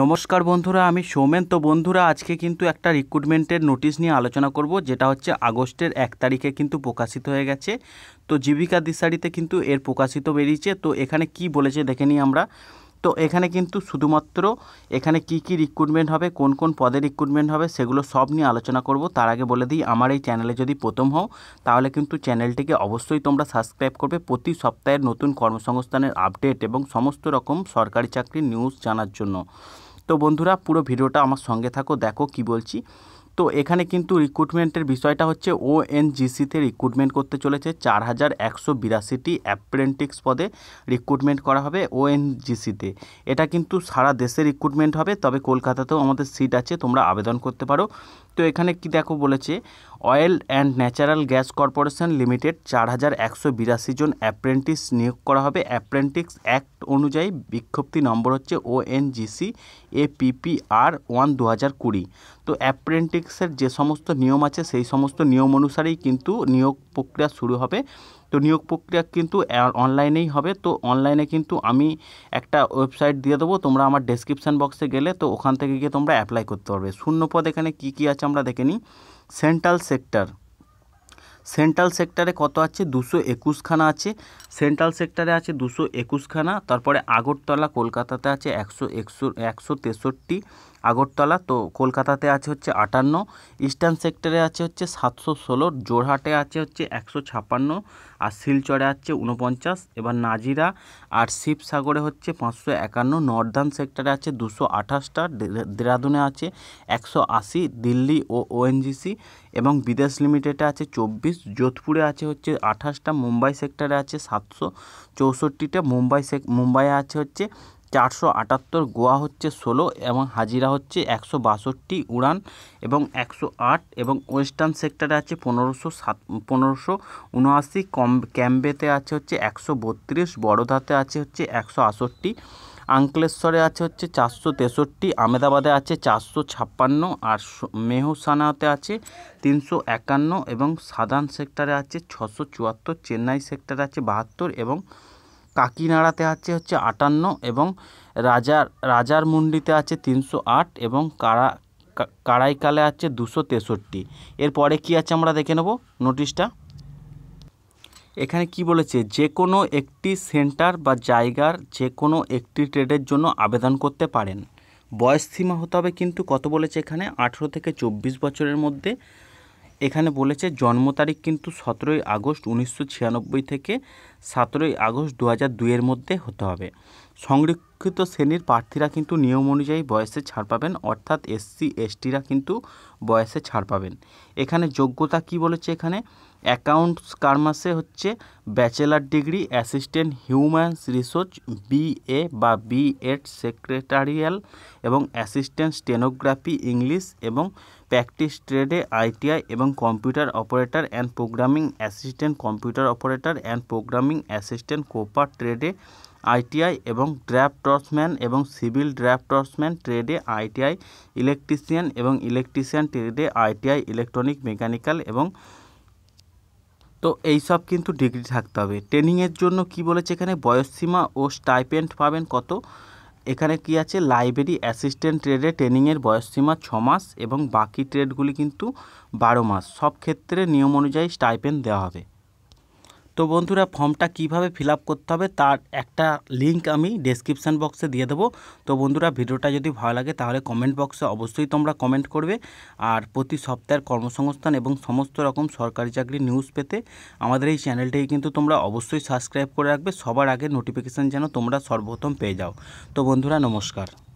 নমস্কার বন্ধুরা আমি সৌমেন তো বন্ধুরা আজকে কিন্তু একটা রিক্রুটমেন্টের নোটিশ নিয়ে আলোচনা করব যেটা হচ্ছে আগস্টের এক তারিখে কিন্তু প্রকাশিত হয়ে গেছে তো জীবিকা দিশারিতে কিন্তু এর প্রকাশিত বেরিয়েছে তো এখানে কি বলেছে দেখে নিই আমরা তো এখানে কিন্তু শুধুমাত্র এখানে কি কি রিক্রুটমেন্ট হবে কোন কোন পদে রিক্রুটমেন্ট হবে সেগুলো সব নিয়ে আলোচনা করব তার আগে বলে দিই আমার এই চ্যানেলে যদি প্রথম হও তাহলে কিন্তু চ্যানেলটিকে অবশ্যই তোমরা সাবস্ক্রাইব করবে প্রতি সপ্তাহের নতুন কর্মসংস্থানের আপডেট এবং সমস্ত রকম সরকারি চাকরির নিউজ জানার জন্য তো বন্ধুরা পুরো ভিডিওটা আমার সঙ্গে থাকো দেখো কি বলছি তো এখানে কিন্তু রিক্রুটমেন্টের বিষয়টা হচ্ছে ও এনজিসিতে রিক্রুটমেন্ট করতে চলেছে চার হাজার একশো বিরাশিটি অ্যাপ্রেন্টিক্স পদে রিক্রুটমেন্ট করা হবে ও এনজিসিতে এটা কিন্তু সারা দেশে রিক্রুটমেন্ট হবে তবে কলকাতাতেও আমাদের সিট আছে তোমরা আবেদন করতে পারো তো এখানে কি দেখো বলেছে oil and natural gas corporation limited চার হাজার একশো বিরাশি জন অ্যাপ্রেন্টিস নিয়োগ করা হবে অ্যাপ্রেন্টিক্স অ্যাক্ট অনুযায়ী বিজ্ঞপ্তি নম্বর হচ্ছে ওএনজিসি এপিপিআর ওয়ান দু হাজার কুড়ি তো অ্যাপ্রেন্টিক্সের যে সমস্ত নিয়ম আছে সেই সমস্ত নিয়ম অনুসারেই কিন্তু নিয়োগ প্রক্রিয়া শুরু হবে তো নিয়োগ প্রক্রিয়া কিন্তু অনলাইনেই হবে তো অনলাইনে কিন্তু আমি একটা ওয়েবসাইট দিয়ে দেবো তোমরা আমার ডেসক্রিপশান বক্সে গেলে তো ওখান থেকে গিয়ে তোমরা অ্যাপ্লাই করতে পারবে শূন্য পদ এখানে কী কী আছে আমরা দেখে নিই সেন্ট্রাল সেক্টর সেন্ট্রাল সেক্টরে কত আছে দুশো একুশখানা আছে সেন্ট্রাল সেক্টরে আছে দুশো একুশখানা তারপরে আগরতলা কলকাতাতে আছে একশো একশো একশো তেষট্টি আগরতলা তো কলকাতাতে আছে হচ্ছে আটান্ন ইস্টার্ন সেক্টরে আছে হচ্ছে সাতশো ষোলো জোরহাটে আছে হচ্ছে একশো ছাপ্পান্ন আর শিলচরে আছে উনপঞ্চাশ এবার নাজিরা আর শিবসাগরে হচ্ছে পাঁচশো একান্ন নর্দার্ন সেক্টরে আছে দুশো আঠাশটা দেরাদুনে আছে একশো আশি দিল্লি ও ওএনজিসি এবং বিদেশ লিমিটেডে আছে চব্বিশ যোধপুরে আছে হচ্ছে আঠাশটা মুম্বাই সেক্টরে আছে সাতশো চৌষট্টিটা মুম্বাই সেক মুম্বাইয়ে আছে হচ্ছে চারশো আটাত্তর গোয়া হচ্ছে ষোলো এবং হাজিরা হচ্ছে একশো বাষট্টি উড়ান এবং একশো আট এবং ওয়েস্টার্ন সেক্টরে আছে পনেরোশো সাত পনেরোশো উনআশি কম ক্যাম্বেতে আছে হচ্ছে একশো বত্রিশ বড়োধাতে আছে হচ্ছে একশো আষট্টি আঙ্কলেশ্বরে আছে হচ্ছে চারশো তেষট্টি আমেদাবাদে আছে চারশো ছাপ্পান্ন আর মেহসানাতে আছে তিনশো একান্ন এবং সাদার্ন সেক্টরে আছে ছশো চুয়াত্তর চেন্নাই সেক্টরে আছে বাহাত্তর এবং কাকিনাড়াতে আছে হচ্ছে আটান্ন এবং রাজার রাজার মুন্ডিতে আছে তিনশো আট এবং কারা কারাইকালে আছে দুশো তেষট্টি এরপরে কি আছে আমরা দেখে নেব নোটিশটা এখানে কি বলেছে যে কোনো একটি সেন্টার বা জায়গার যে কোনো একটি ট্রেডের জন্য আবেদন করতে পারেন বয়স সীমা হতে হবে কিন্তু কত বলেছে এখানে আঠেরো থেকে চব্বিশ বছরের মধ্যে এখানে বলেছে জন্ম তারিখ কিন্তু সতেরোই আগস্ট উনিশশো থেকে সতেরোই আগস্ট দু হাজার দুইয়ের মধ্যে হতে হবে সংরক্ষিত শ্রেণীর প্রার্থীরা কিন্তু নিয়ম অনুযায়ী বয়সে ছাড় পাবেন অর্থাৎ এসসি এসটিরা কিন্তু বয়সে ছাড় পাবেন এখানে যোগ্যতা কি বলেছে এখানে অ্যাকাউন্টস কার্মাসে হচ্ছে bachelor degree assistant humans resource BA বা বি এড সেক্রেটারিয়াল এবং অ্যাসিস্ট্যান্ট স্টেনোগ্রাফি ইংলিশ এবং প্র্যাকটিস ট্রেডে আইটিআই এবং computer operator and programming assistant computer operator and programming assistant কোপার ট্রেডে আইটিআই এবং ড্রাফটসম্যান এবং সিভিল ড্রাফটসম্যান ট্রেডে আইটিআই ইলেকট্রিশিয়ান এবং ইলেকট্রিশিয়ান ট্রেডে আইটিআই ইলেকট্রনিক মেকানিক্যাল এবং তো এই সব কিন্তু ডিগ্রি থাকতে হবে ট্রেনিংয়ের জন্য কি বলেছে এখানে বয়সসীমা ও স্টাইপেন্ট পাবেন কত এখানে কি আছে লাইব্রেরি অ্যাসিস্ট্যান্ট ট্রেডে ট্রেনিংয়ের বয়সসীমা ছ মাস এবং বাকি ট্রেডগুলি কিন্তু বারো মাস সব ক্ষেত্রে নিয়ম অনুযায়ী স্টাইপেন্ড দেওয়া হবে তো বন্ধুরা ফর্মটা কিভাবে ফিল করতে হবে তার একটা লিংক আমি ডেসক্রিপশান বক্সে দিয়ে দেবো তো বন্ধুরা ভিডিওটা যদি ভালো লাগে তাহলে কমেন্ট বক্সে অবশ্যই তোমরা কমেন্ট করবে আর প্রতি সপ্তাহের কর্মসংস্থান এবং সমস্ত রকম সরকারি চাকরি নিউজ পেতে আমাদের এই চ্যানেলটিকে কিন্তু তোমরা অবশ্যই সাবস্ক্রাইব করে রাখবে সবার আগে নোটিফিকেশান যেন তোমরা সর্বপ্রথম পেয়ে যাও তো বন্ধুরা নমস্কার